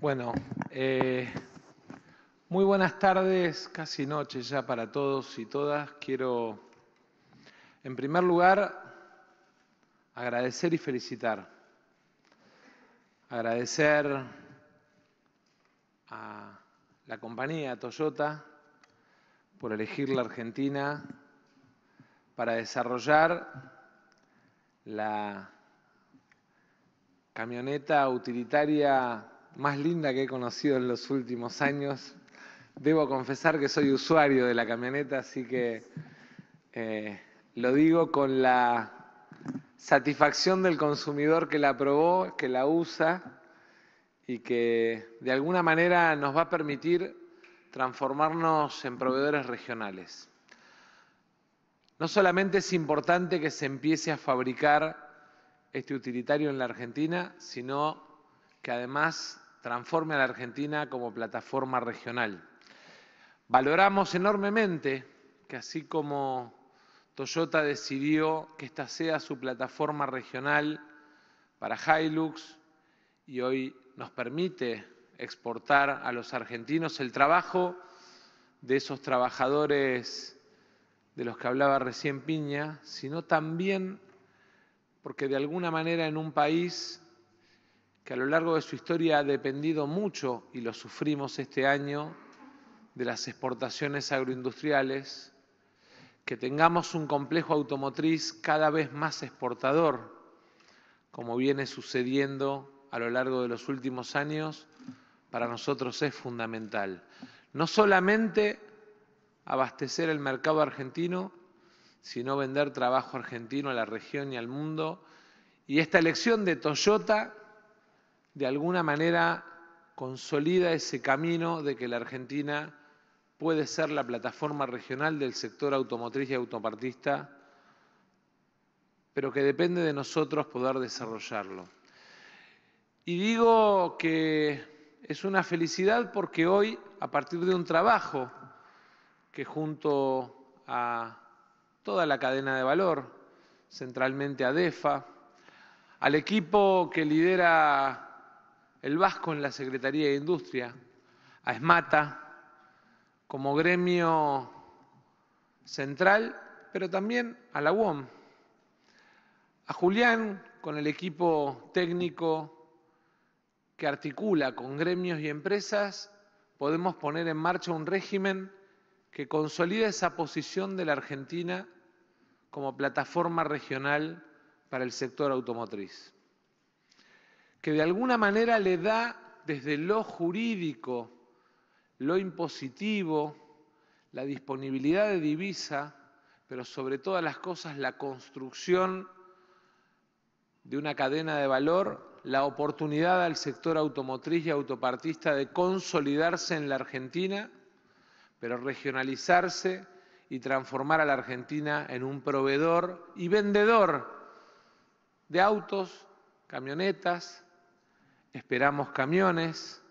Bueno, eh, muy buenas tardes, casi noche ya para todos y todas. Quiero, en primer lugar, agradecer y felicitar. Agradecer a la compañía Toyota por elegir la Argentina para desarrollar la camioneta utilitaria más linda que he conocido en los últimos años. Debo confesar que soy usuario de la camioneta, así que eh, lo digo con la satisfacción del consumidor que la probó, que la usa y que de alguna manera nos va a permitir transformarnos en proveedores regionales. No solamente es importante que se empiece a fabricar este utilitario en la Argentina, sino que además transforme a la Argentina como plataforma regional. Valoramos enormemente que así como Toyota decidió que esta sea su plataforma regional para Hilux y hoy nos permite exportar a los argentinos el trabajo de esos trabajadores de los que hablaba recién Piña, sino también porque de alguna manera en un país que a lo largo de su historia ha dependido mucho, y lo sufrimos este año, de las exportaciones agroindustriales, que tengamos un complejo automotriz cada vez más exportador, como viene sucediendo a lo largo de los últimos años, para nosotros es fundamental. No solamente abastecer el mercado argentino, sino vender trabajo argentino a la región y al mundo. Y esta elección de Toyota de alguna manera consolida ese camino de que la Argentina puede ser la plataforma regional del sector automotriz y autopartista, pero que depende de nosotros poder desarrollarlo. Y digo que es una felicidad porque hoy, a partir de un trabajo que junto a toda la cadena de valor, centralmente a DEFA, al equipo que lidera el Vasco en la Secretaría de Industria, a ESMATA como gremio central, pero también a la UOM, a Julián con el equipo técnico que articula con gremios y empresas, podemos poner en marcha un régimen que consolida esa posición de la Argentina como plataforma regional para el sector automotriz que de alguna manera le da desde lo jurídico, lo impositivo, la disponibilidad de divisa, pero sobre todas las cosas la construcción de una cadena de valor, la oportunidad al sector automotriz y autopartista de consolidarse en la Argentina, pero regionalizarse y transformar a la Argentina en un proveedor y vendedor de autos, camionetas, esperamos camiones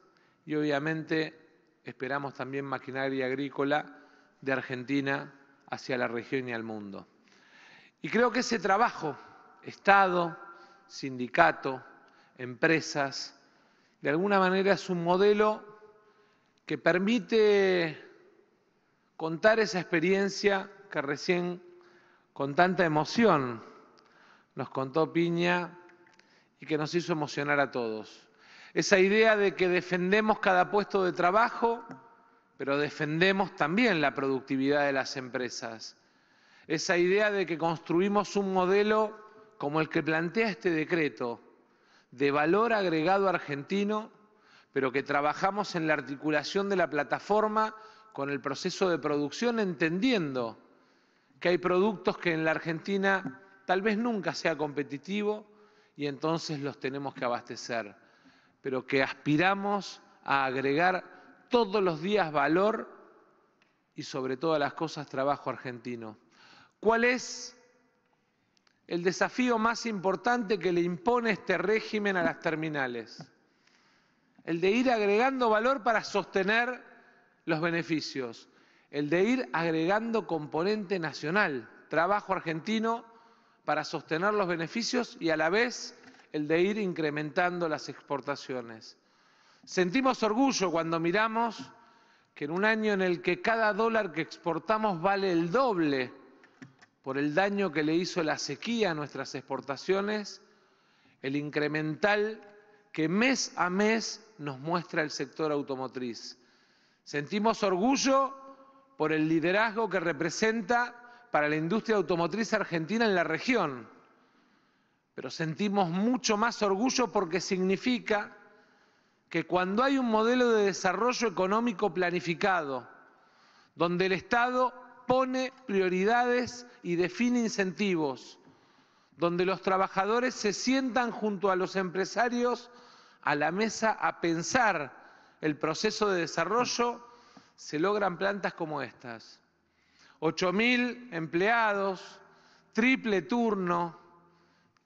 y obviamente esperamos también maquinaria agrícola de Argentina hacia la región y al mundo. Y creo que ese trabajo, Estado, sindicato, empresas, de alguna manera es un modelo que permite contar esa experiencia que recién con tanta emoción nos contó Piña y que nos hizo emocionar a todos. Esa idea de que defendemos cada puesto de trabajo, pero defendemos también la productividad de las empresas. Esa idea de que construimos un modelo como el que plantea este decreto, de valor agregado argentino, pero que trabajamos en la articulación de la plataforma con el proceso de producción, entendiendo que hay productos que en la Argentina tal vez nunca sea competitivo y entonces los tenemos que abastecer pero que aspiramos a agregar todos los días valor y sobre todas las cosas trabajo argentino. ¿Cuál es el desafío más importante que le impone este régimen a las terminales? El de ir agregando valor para sostener los beneficios, el de ir agregando componente nacional, trabajo argentino para sostener los beneficios y a la vez el de ir incrementando las exportaciones. Sentimos orgullo cuando miramos que en un año en el que cada dólar que exportamos vale el doble por el daño que le hizo la sequía a nuestras exportaciones, el incremental que mes a mes nos muestra el sector automotriz. Sentimos orgullo por el liderazgo que representa para la industria automotriz argentina en la región pero sentimos mucho más orgullo porque significa que cuando hay un modelo de desarrollo económico planificado, donde el Estado pone prioridades y define incentivos, donde los trabajadores se sientan junto a los empresarios a la mesa a pensar el proceso de desarrollo, se logran plantas como estas. 8.000 empleados, triple turno,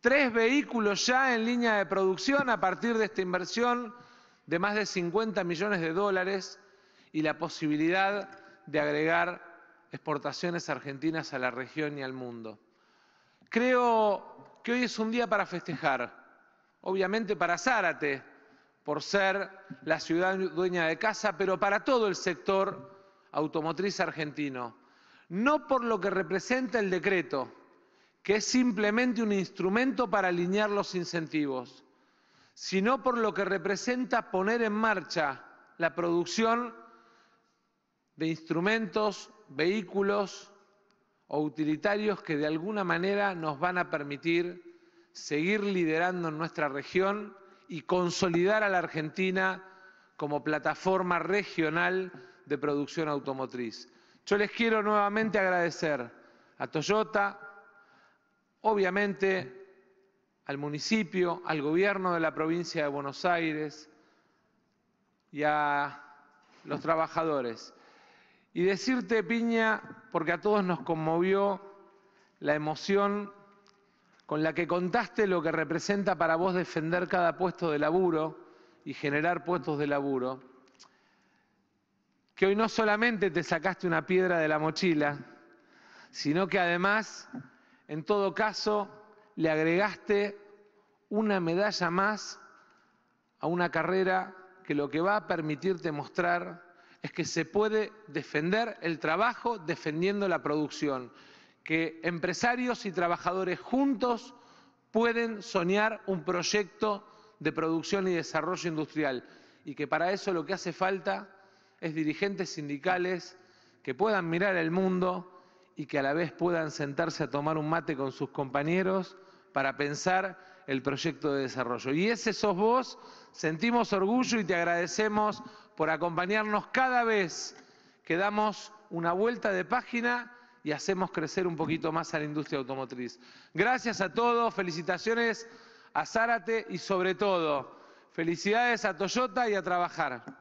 tres vehículos ya en línea de producción a partir de esta inversión de más de 50 millones de dólares y la posibilidad de agregar exportaciones argentinas a la región y al mundo. Creo que hoy es un día para festejar, obviamente para Zárate, por ser la ciudad dueña de casa, pero para todo el sector automotriz argentino, no por lo que representa el decreto, que es simplemente un instrumento para alinear los incentivos, sino por lo que representa poner en marcha la producción de instrumentos, vehículos o utilitarios que de alguna manera nos van a permitir seguir liderando en nuestra región y consolidar a la Argentina como plataforma regional de producción automotriz. Yo les quiero nuevamente agradecer a Toyota, obviamente al municipio, al gobierno de la provincia de Buenos Aires y a los trabajadores. Y decirte, Piña, porque a todos nos conmovió la emoción con la que contaste lo que representa para vos defender cada puesto de laburo y generar puestos de laburo, que hoy no solamente te sacaste una piedra de la mochila, sino que además en todo caso, le agregaste una medalla más a una carrera que lo que va a permitirte mostrar es que se puede defender el trabajo defendiendo la producción, que empresarios y trabajadores juntos pueden soñar un proyecto de producción y desarrollo industrial y que para eso lo que hace falta es dirigentes sindicales que puedan mirar el mundo y que a la vez puedan sentarse a tomar un mate con sus compañeros para pensar el proyecto de desarrollo. Y ese sos vos, sentimos orgullo y te agradecemos por acompañarnos cada vez que damos una vuelta de página y hacemos crecer un poquito más a la industria automotriz. Gracias a todos, felicitaciones a Zárate y sobre todo, felicidades a Toyota y a trabajar.